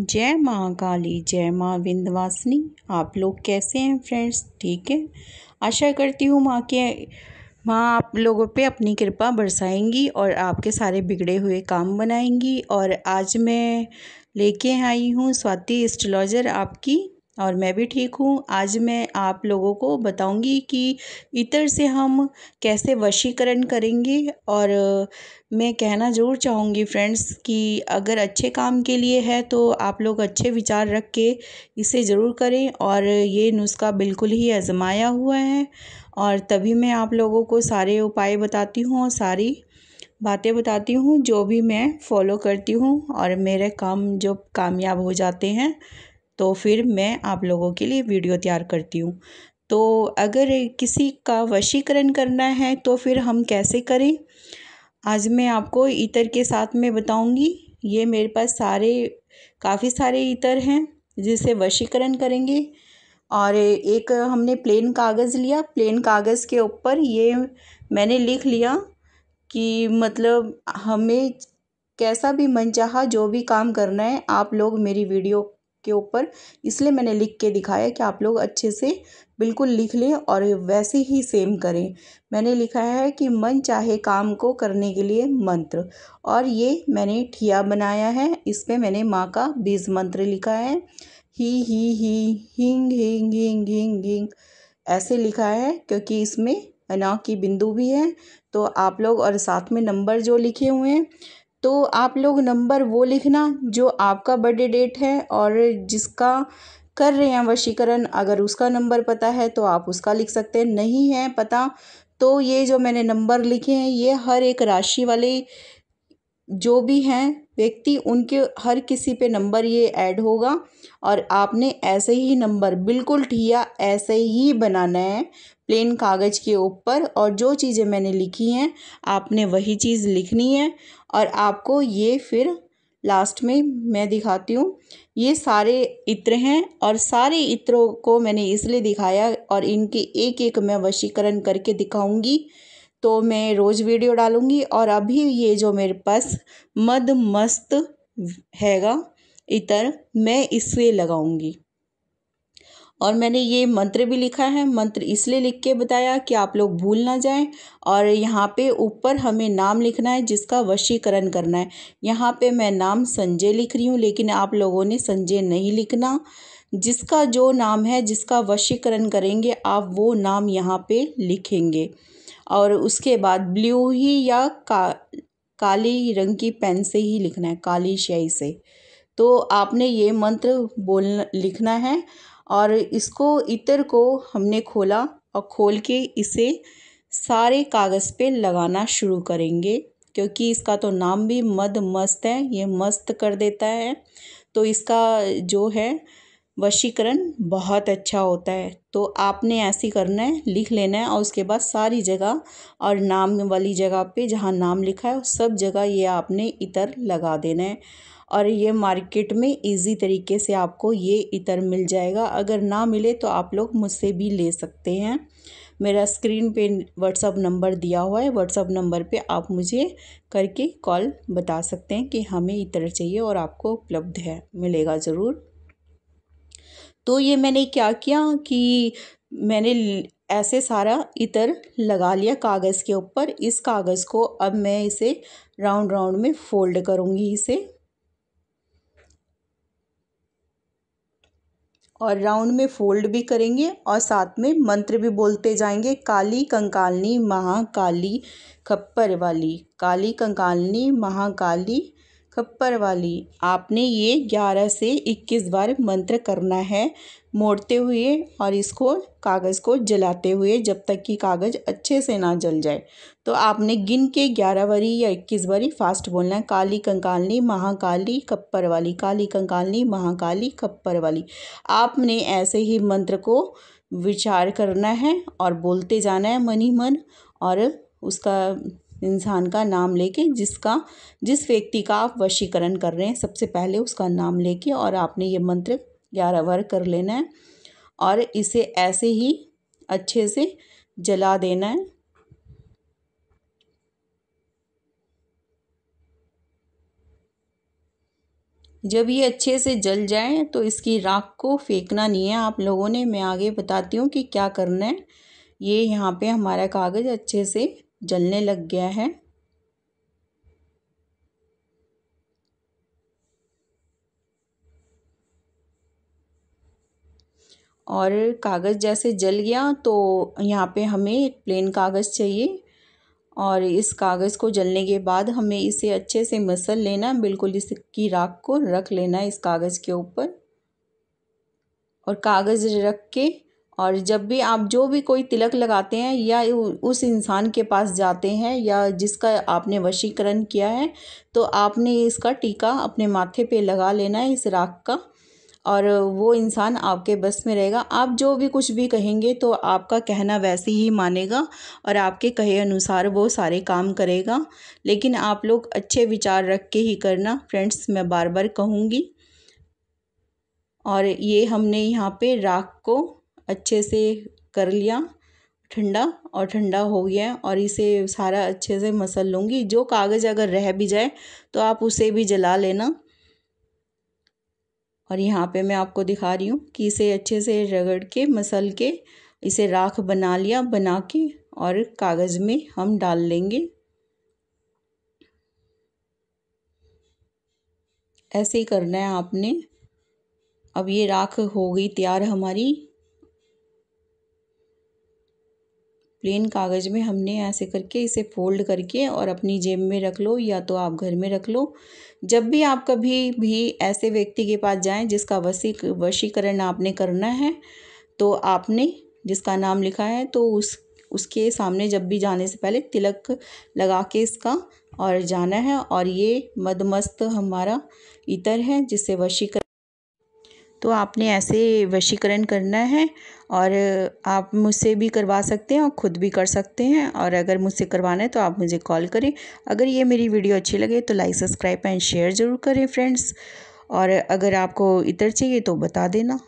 जय माँ काली जय माँ विंध्यवासिनी आप लोग कैसे हैं फ्रेंड्स ठीक है आशा करती हूँ माँ के माँ आप लोगों पे अपनी कृपा बरसाएंगी और आपके सारे बिगड़े हुए काम बनाएंगी और आज मैं लेके आई हूँ स्वाति एस्ट्रोलॉजर आपकी और मैं भी ठीक हूँ आज मैं आप लोगों को बताऊँगी कि इतर से हम कैसे वशीकरण करेंगे और मैं कहना ज़रूर चाहूँगी फ्रेंड्स कि अगर अच्छे काम के लिए है तो आप लोग अच्छे विचार रख के इसे ज़रूर करें और ये नुस्खा बिल्कुल ही आजमाया हुआ है और तभी मैं आप लोगों को सारे उपाय बताती हूँ और सारी बातें बताती हूँ जो भी मैं फॉलो करती हूँ और मेरे काम जो कामयाब हो जाते हैं तो फिर मैं आप लोगों के लिए वीडियो तैयार करती हूँ तो अगर किसी का वशीकरण करना है तो फिर हम कैसे करें आज मैं आपको इतर के साथ में बताऊंगी ये मेरे पास सारे काफ़ी सारे इतर हैं जिसे वशीकरण करेंगे और एक हमने प्लेन कागज़ लिया प्लेन कागज़ के ऊपर ये मैंने लिख लिया कि मतलब हमें कैसा भी मनचाहा जो भी काम करना है आप लोग मेरी वीडियो के ऊपर इसलिए मैंने लिख के दिखाया कि आप लोग अच्छे से बिल्कुल लिख लें और वैसे ही सेम करें मैंने लिखा है कि मन चाहे काम को करने के लिए मंत्र और ये मैंने ठिया बनाया है इस पर मैंने माँ का बीज मंत्र लिखा है ही ही ही हिंग हिंग हिंग हिंग हिंग ऐसे लिखा है क्योंकि इसमें अना की बिंदु भी है तो आप लोग और साथ में नंबर जो लिखे हुए हैं तो आप लोग नंबर वो लिखना जो आपका बर्थडे डेट है और जिसका कर रहे हैं वशीकरण अगर उसका नंबर पता है तो आप उसका लिख सकते हैं नहीं है पता तो ये जो मैंने नंबर लिखे हैं ये हर एक राशि वाले जो भी हैं व्यक्ति उनके हर किसी पे नंबर ये ऐड होगा और आपने ऐसे ही नंबर बिल्कुल ठिया ऐसे ही बनाना है प्लेन कागज़ के ऊपर और जो चीज़ें मैंने लिखी हैं आपने वही चीज़ लिखनी है और आपको ये फिर लास्ट में मैं दिखाती हूँ ये सारे इत्र हैं और सारे इत्रों को मैंने इसलिए दिखाया और इनके एक एक मैं वशीकरण करके दिखाऊंगी तो मैं रोज़ वीडियो डालूँगी और अभी ये जो मेरे पास मद मस्त हैगा इतर मैं इसे लगाऊँगी और मैंने ये मंत्र भी लिखा है मंत्र इसलिए लिख के बताया कि आप लोग भूल ना जाएं और यहाँ पे ऊपर हमें नाम लिखना है जिसका वशीकरण करना है यहाँ पे मैं नाम संजय लिख रही हूँ लेकिन आप लोगों ने संजय नहीं लिखना जिसका जो नाम है जिसका वशीकरण करेंगे आप वो नाम यहाँ पे लिखेंगे और उसके बाद ब्लू ही या का काली रंग की पेन से ही लिखना है काली स्याही से तो आपने ये मंत्र बोलना लिखना है और इसको इतर को हमने खोला और खोल के इसे सारे कागज़ पे लगाना शुरू करेंगे क्योंकि इसका तो नाम भी मद मस्त है ये मस्त कर देता है तो इसका जो है वशीकरण बहुत अच्छा होता है तो आपने ऐसे करना है लिख लेना है और उसके बाद सारी जगह और नाम वाली जगह पे जहाँ नाम लिखा है सब जगह ये आपने इतर लगा देना है और ये मार्केट में इजी तरीके से आपको ये इतर मिल जाएगा अगर ना मिले तो आप लोग मुझसे भी ले सकते हैं मेरा स्क्रीन पे व्हाट्सअप नंबर दिया हुआ है व्हाट्सअप नंबर पे आप मुझे करके कॉल बता सकते हैं कि हमें इतर चाहिए और आपको उपलब्ध है मिलेगा ज़रूर तो ये मैंने क्या किया कि मैंने ऐसे सारा इतर लगा लिया कागज़ के ऊपर इस कागज़ को अब मैं इसे राउंड राउंड में फोल्ड करूँगी इसे और राउंड में फोल्ड भी करेंगे और साथ में मंत्र भी बोलते जाएंगे काली कंकालनी महाकाली खप्पर वाली काली कंकालनी महाकाली खप्पर वाली आपने ये ग्यारह से इक्कीस बार मंत्र करना है मोड़ते हुए और इसको कागज़ को जलाते हुए जब तक कि कागज़ अच्छे से ना जल जाए तो आपने गिन के ग्यारह बारी या इक्कीस बारी फास्ट बोलना है काली कंकालनी महाकाली खप्पर वाली काली कंकालनी महाकाली खप्पर वाली आपने ऐसे ही मंत्र को विचार करना है और बोलते जाना है मन ही मन और उसका इंसान का नाम लेके जिसका जिस व्यक्ति का आप वशीकरण कर रहे हैं सबसे पहले उसका नाम लेके और आपने ये मंत्र ग्यारह बार कर लेना है और इसे ऐसे ही अच्छे से जला देना है जब ये अच्छे से जल जाए तो इसकी राख को फेंकना नहीं है आप लोगों ने मैं आगे बताती हूँ कि क्या करना है ये यहाँ पे हमारा कागज़ अच्छे से जलने लग गया है और कागज़ जैसे जल गया तो यहाँ पे हमें एक प्लेन कागज़ चाहिए और इस कागज़ को जलने के बाद हमें इसे अच्छे से मसल लेना बिल्कुल इसकी राख को रख लेना इस कागज़ के ऊपर और कागज़ रख के और जब भी आप जो भी कोई तिलक लगाते हैं या उस इंसान के पास जाते हैं या जिसका आपने वशीकरण किया है तो आपने इसका टीका अपने माथे पे लगा लेना है इस राख का और वो इंसान आपके बस में रहेगा आप जो भी कुछ भी कहेंगे तो आपका कहना वैसे ही मानेगा और आपके कहे अनुसार वो सारे काम करेगा लेकिन आप लोग अच्छे विचार रख के ही करना फ्रेंड्स मैं बार बार कहूँगी और ये हमने यहाँ पे राख को अच्छे से कर लिया ठंडा और ठंडा हो गया और इसे सारा अच्छे से मसल लूँगी जो कागज़ अगर रह भी जाए तो आप उसे भी जला लेना और यहाँ पे मैं आपको दिखा रही हूँ कि इसे अच्छे से रगड़ के मसल के इसे राख बना लिया बना के और कागज़ में हम डाल लेंगे ऐसे ही करना है आपने अब ये राख हो गई तैयार हमारी प्लेन कागज़ में हमने ऐसे करके इसे फ़ोल्ड करके और अपनी जेब में रख लो या तो आप घर में रख लो जब भी आप कभी भी ऐसे व्यक्ति के पास जाएं जिसका वसी वशीकरण आपने करना है तो आपने जिसका नाम लिखा है तो उस उसके सामने जब भी जाने से पहले तिलक लगा के इसका और जाना है और ये मदमस्त हमारा इतर है जिससे वशीकरण तो आपने ऐसे वशीकरण करना है और आप मुझसे भी करवा सकते हैं और ख़ुद भी कर सकते हैं और अगर मुझसे करवाना है तो आप मुझे कॉल करें अगर ये मेरी वीडियो अच्छी लगे तो लाइक सब्सक्राइब एंड शेयर ज़रूर करें फ्रेंड्स और अगर आपको इतर चाहिए तो बता देना